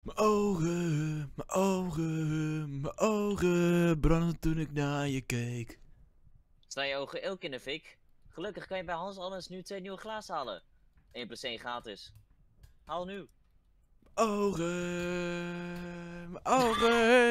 Mijn ogen, mijn ogen, mijn ogen brandden toen ik naar je keek. Sta je ogen elk in de fik? Gelukkig kan je bij Hans Alles nu twee nieuwe glazen halen. 1 plus 1 gratis. Haal nu. Mijn ogen, mijn ogen.